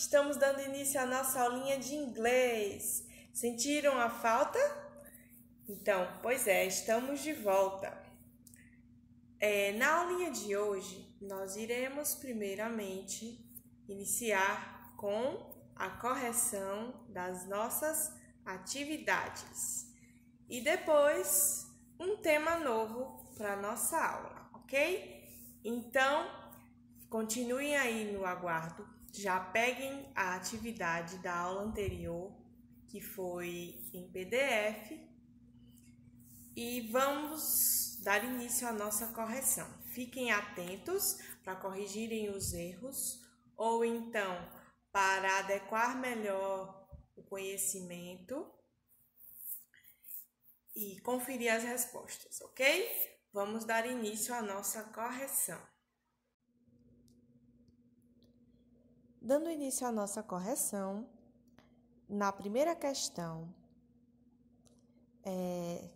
Estamos dando início à nossa aulinha de inglês. Sentiram a falta? Então, pois é, estamos de volta. É, na aulinha de hoje, nós iremos primeiramente iniciar com a correção das nossas atividades e depois um tema novo para nossa aula, ok? Então, continuem aí no aguardo já peguem a atividade da aula anterior, que foi em PDF, e vamos dar início à nossa correção. Fiquem atentos para corrigirem os erros ou então para adequar melhor o conhecimento e conferir as respostas, ok? Vamos dar início à nossa correção. Dando início à nossa correção, na primeira questão, é,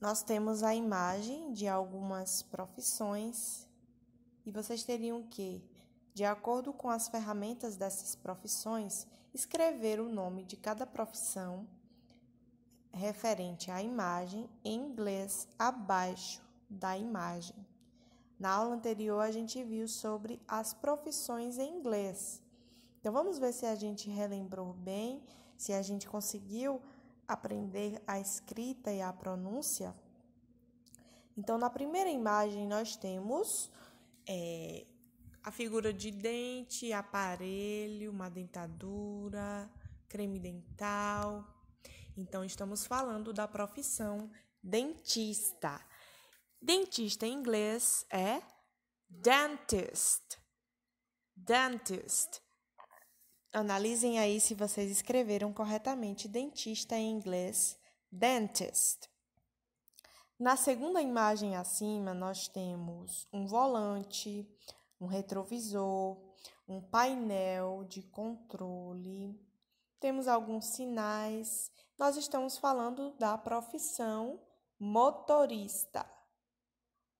nós temos a imagem de algumas profissões e vocês teriam que, de acordo com as ferramentas dessas profissões, escrever o nome de cada profissão referente à imagem em inglês abaixo da imagem. Na aula anterior, a gente viu sobre as profissões em inglês. Então, vamos ver se a gente relembrou bem, se a gente conseguiu aprender a escrita e a pronúncia. Então, na primeira imagem, nós temos é, a figura de dente, aparelho, uma dentadura, creme dental. Então, estamos falando da profissão dentista. Dentista em inglês é dentist. Dentist. Analisem aí se vocês escreveram corretamente dentista em inglês, dentist. Na segunda imagem acima, nós temos um volante, um retrovisor, um painel de controle, temos alguns sinais. Nós estamos falando da profissão motorista.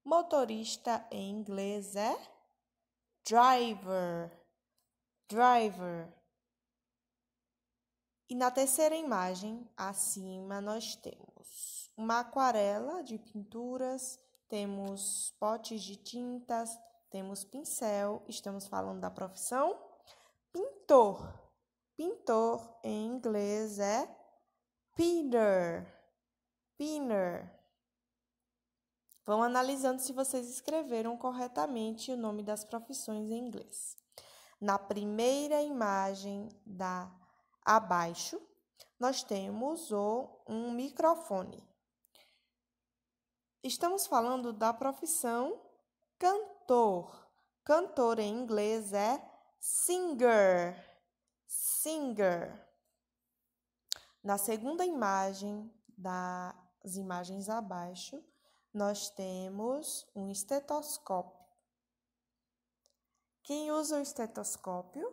Motorista em inglês é driver, driver. E na terceira imagem, acima, nós temos uma aquarela de pinturas, temos potes de tintas, temos pincel, estamos falando da profissão pintor. Pintor em inglês é painter, painter. Vão analisando se vocês escreveram corretamente o nome das profissões em inglês. Na primeira imagem da abaixo, nós temos o, um microfone. Estamos falando da profissão cantor. Cantor em inglês é singer. Singer. Na segunda imagem das imagens abaixo, nós temos um estetoscópio. Quem usa o estetoscópio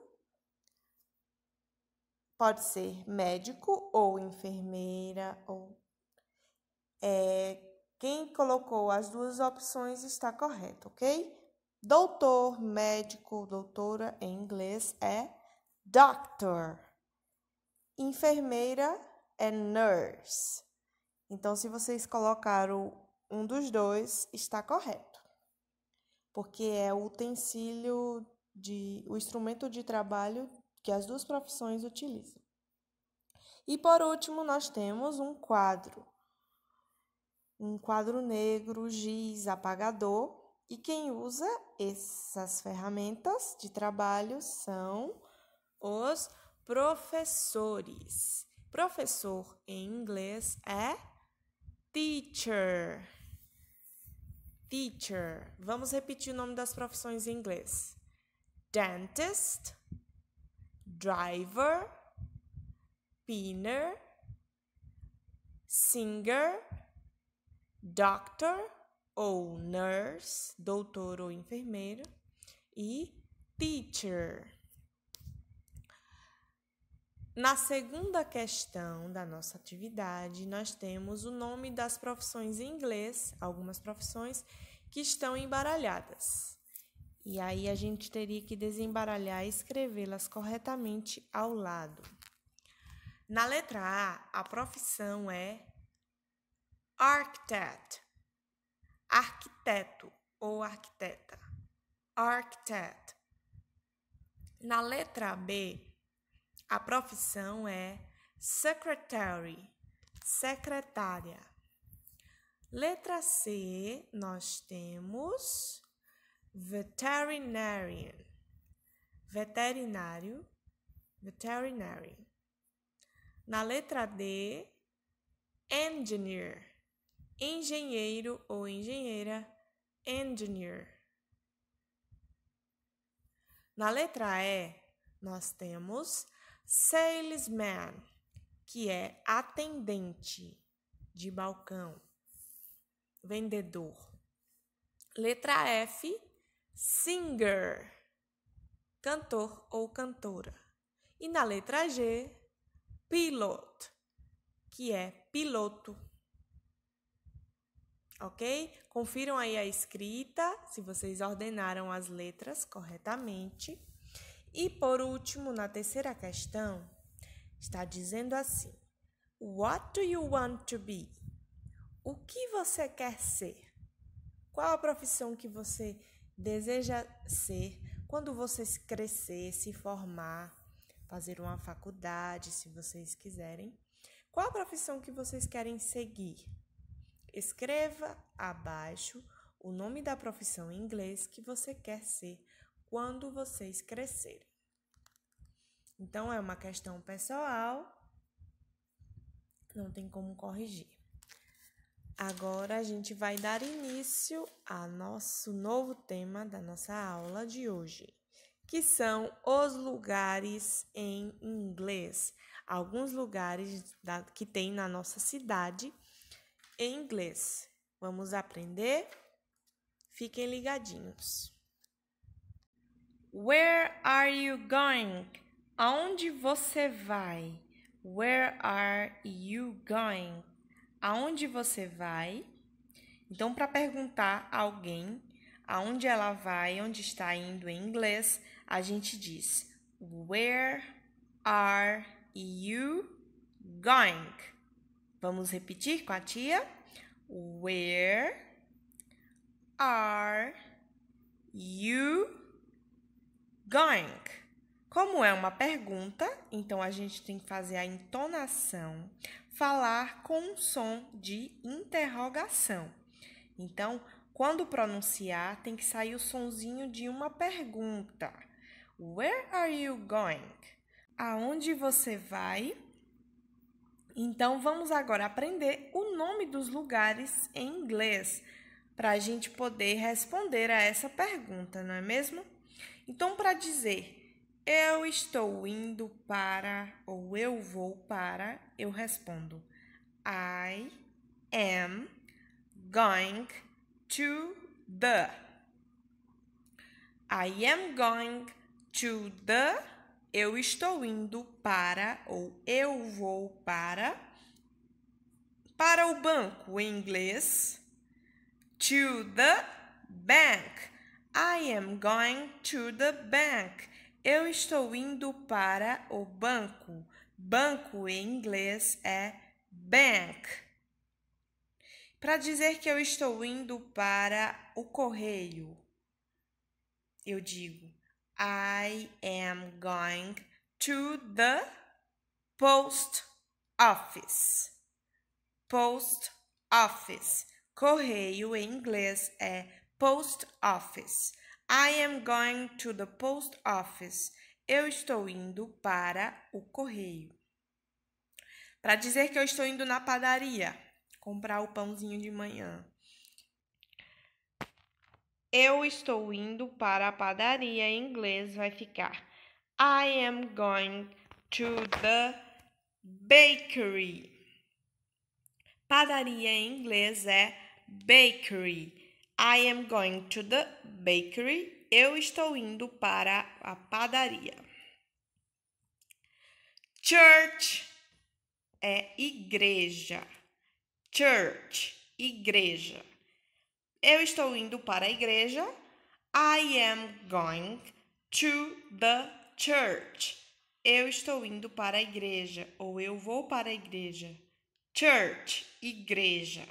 pode ser médico ou enfermeira ou é, quem colocou as duas opções está correto, ok? Doutor, médico, doutora em inglês é doctor. Enfermeira é nurse. Então, se vocês colocaram um dos dois está correto, porque é o utensílio de o instrumento de trabalho que as duas profissões utilizam. E por último, nós temos um quadro. Um quadro negro, giz, apagador, e quem usa essas ferramentas de trabalho são os professores. Professor em inglês é teacher. Teacher. Vamos repetir o nome das profissões em inglês: dentist, driver, pinner, singer, doctor ou nurse, doutor ou enfermeiro, e teacher. Na segunda questão da nossa atividade, nós temos o nome das profissões em inglês, algumas profissões que estão embaralhadas. E aí a gente teria que desembaralhar e escrevê-las corretamente ao lado. Na letra A, a profissão é architect, arquiteto ou arquiteta. Architect. Na letra B, a profissão é secretary, secretária. Letra C, nós temos veterinarian, veterinário, veterinarian. Na letra D, engineer, engenheiro ou engenheira, engineer. Na letra E, nós temos Salesman, que é atendente de balcão, vendedor. Letra F, singer, cantor ou cantora. E na letra G, pilot, que é piloto. Ok? Confiram aí a escrita, se vocês ordenaram as letras corretamente. E por último, na terceira questão, está dizendo assim: What do you want to be? O que você quer ser? Qual a profissão que você deseja ser quando você crescer, se formar, fazer uma faculdade, se vocês quiserem? Qual a profissão que vocês querem seguir? Escreva abaixo o nome da profissão em inglês que você quer ser quando vocês crescerem. Então é uma questão pessoal, não tem como corrigir. Agora a gente vai dar início ao nosso novo tema da nossa aula de hoje, que são os lugares em inglês. Alguns lugares da, que tem na nossa cidade em inglês. Vamos aprender? Fiquem ligadinhos. Where are you going? Aonde você vai? Where are you going? Aonde você vai? Então, para perguntar a alguém aonde ela vai, onde está indo em inglês, a gente diz Where are you going? Vamos repetir com a tia? Where are you going? Como é uma pergunta, então a gente tem que fazer a entonação, falar com um som de interrogação. Então, quando pronunciar, tem que sair o sonzinho de uma pergunta. Where are you going? Aonde você vai? Então, vamos agora aprender o nome dos lugares em inglês para a gente poder responder a essa pergunta, não é mesmo? Então, para dizer eu estou indo para ou eu vou para, eu respondo I am going to the. I am going to the. Eu estou indo para ou eu vou para. Para o banco em inglês. To the bank I am going to the bank. Eu estou indo para o banco. Banco em inglês é bank. Para dizer que eu estou indo para o correio, eu digo I am going to the post office. Post office. Correio em inglês é Post office. I am going to the post office. Eu estou indo para o correio. Para dizer que eu estou indo na padaria comprar o pãozinho de manhã. Eu estou indo para a padaria. Em inglês vai ficar I am going to the bakery. Padaria em inglês é bakery. I am going to the bakery. Eu estou indo para a padaria. Church é igreja. Church, igreja. Eu estou indo para a igreja. I am going to the church. Eu estou indo para a igreja ou eu vou para a igreja. Church, igreja.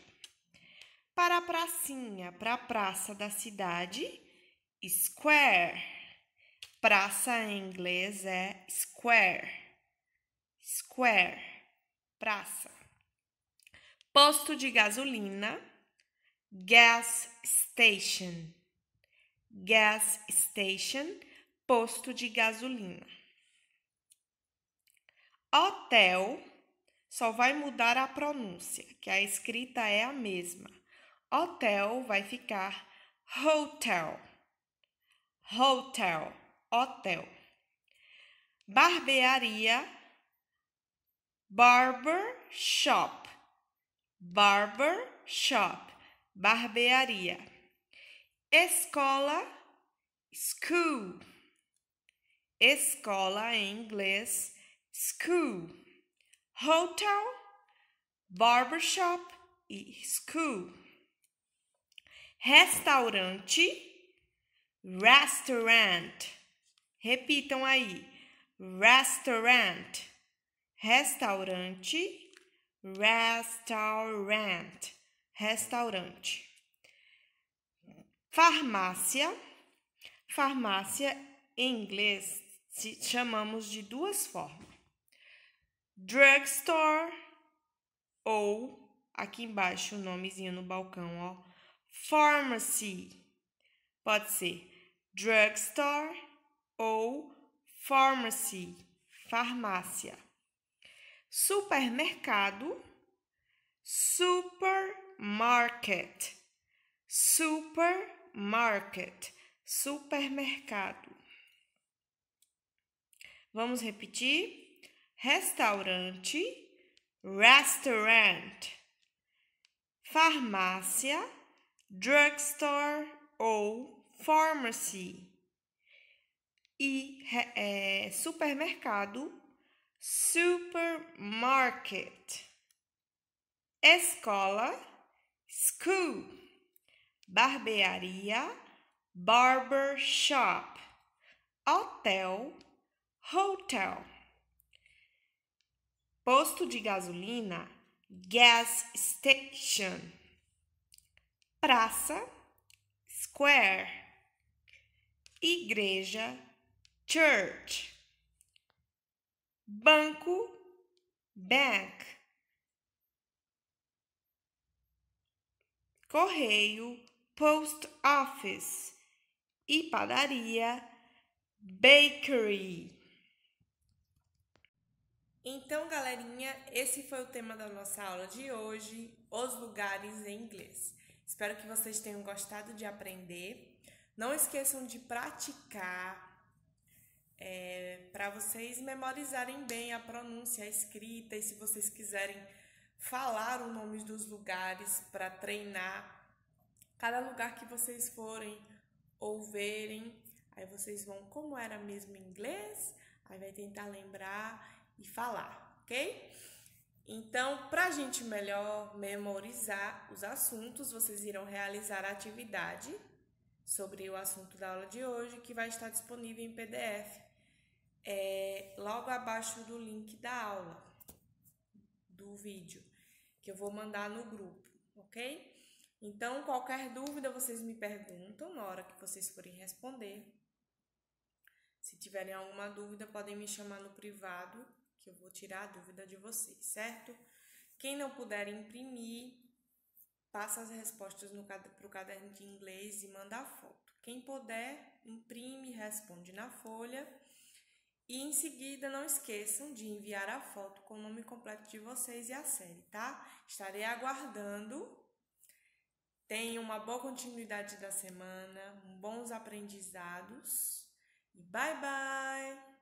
Para a pracinha, para a praça da cidade, square. Praça em inglês é square. Square, praça. Posto de gasolina, gas station. Gas station, posto de gasolina. Hotel só vai mudar a pronúncia, que a escrita é a mesma Hotel vai ficar hotel. Hotel, hotel. Barbearia, barber shop. Barber shop, barbearia. Escola, school. Escola em inglês, school. Hotel, shop e school restaurante, restaurant. Repitam aí. Restaurant, restaurante, restaurant, restaurante. Farmácia, farmácia em inglês se chamamos de duas formas. Drugstore ou aqui embaixo o nomezinho no balcão, ó Pharmacy. Pode ser drugstore ou pharmacy, farmácia. Supermercado, supermarket. Supermarket, supermercado. Vamos repetir? Restaurante, restaurant. Farmácia, drugstore ou pharmacy. E é, supermercado, supermarket. Escola, school. Barbearia, barber shop. Hotel, hotel. Posto de gasolina, gas station praça, square, igreja, church, banco, bank, correio, post office e padaria, bakery. Então, galerinha, esse foi o tema da nossa aula de hoje, os lugares em inglês. Espero que vocês tenham gostado de aprender. Não esqueçam de praticar é, para vocês memorizarem bem a pronúncia, a escrita e se vocês quiserem falar os nomes dos lugares para treinar. Cada lugar que vocês forem ou aí vocês vão como era mesmo em inglês, aí vai tentar lembrar e falar, ok? Então, para a gente melhor memorizar os assuntos, vocês irão realizar a atividade sobre o assunto da aula de hoje, que vai estar disponível em PDF, é, logo abaixo do link da aula, do vídeo, que eu vou mandar no grupo, ok? Então, qualquer dúvida, vocês me perguntam na hora que vocês forem responder. Se tiverem alguma dúvida, podem me chamar no privado que eu vou tirar a dúvida de vocês, certo? Quem não puder imprimir, passa as respostas para o caderno de inglês e manda a foto. Quem puder, imprime, responde na folha. E em seguida, não esqueçam de enviar a foto com o nome completo de vocês e a série, tá? Estarei aguardando. Tenham uma boa continuidade da semana, bons aprendizados. E bye bye!